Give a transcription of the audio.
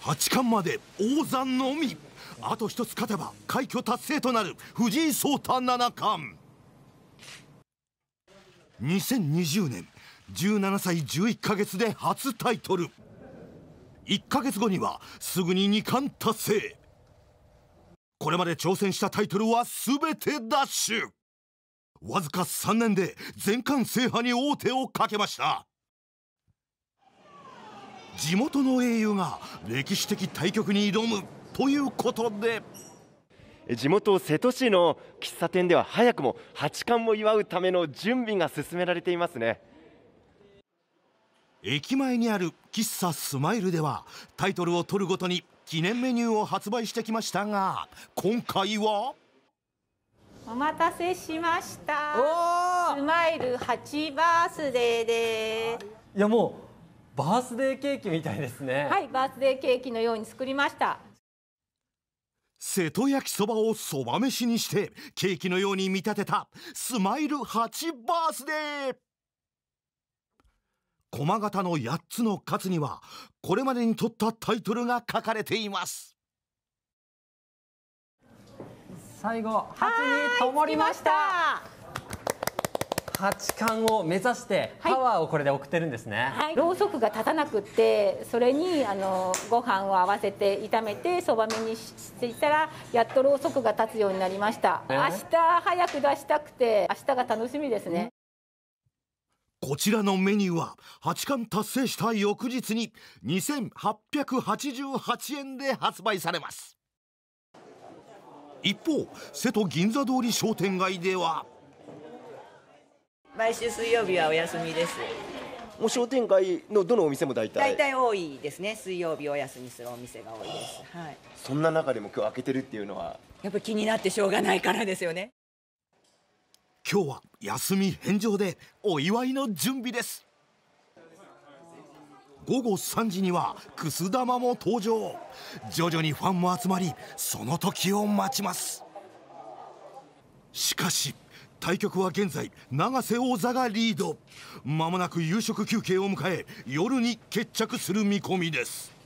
八冠まで王座のみあと一つ勝てば快挙達成となる藤井聡太七冠2020年17歳11か月で初タイトル1か月後にはすぐに2冠達成これまで挑戦したタイトルは全て奪取わずか3年で全冠制覇に王手をかけました地元の英雄が歴史的対局に挑むということで地元瀬戸市の喫茶店では早くも八冠を祝うための準備が進められていますね駅前にある喫茶スマイルではタイトルを取るごとに記念メニューを発売してきましたが今回はお待たせしましたスマイル8バースデーですいやもうバースデーケーキみたいですねはいバースデーケーキのように作りました瀬戸焼きそばをそば飯にしてケーキのように見立てたスマイル8バースデー駒形の8つのカツにはこれまでに取ったタイトルが書かれています最後8に灯りました八冠を目指してパワーをこれで送ってるんですね、はい、ろうそくが立たなくってそれにあのご飯を合わせて炒めてそばめにしていたらやっとろうそくが立つようになりました、明日早く出したくて明日が楽しみですねこちらのメニューは八冠達成した翌日に2888円で発売されます一方瀬戸銀座通り商店街では毎週水曜日はお休みですもう商店街のどのお店も大体大体多いですね水曜日お休みするお店が多いです、はい、そんな中でも今日開けてるっていうのはやっぱり気になってしょうがないからですよね今日は休み返上でお祝いの準備です午後3時にはくす玉も登場徐々にファンも集まりその時を待ちますしかし対局は現在永瀬王座がリードまもなく夕食休憩を迎え夜に決着する見込みです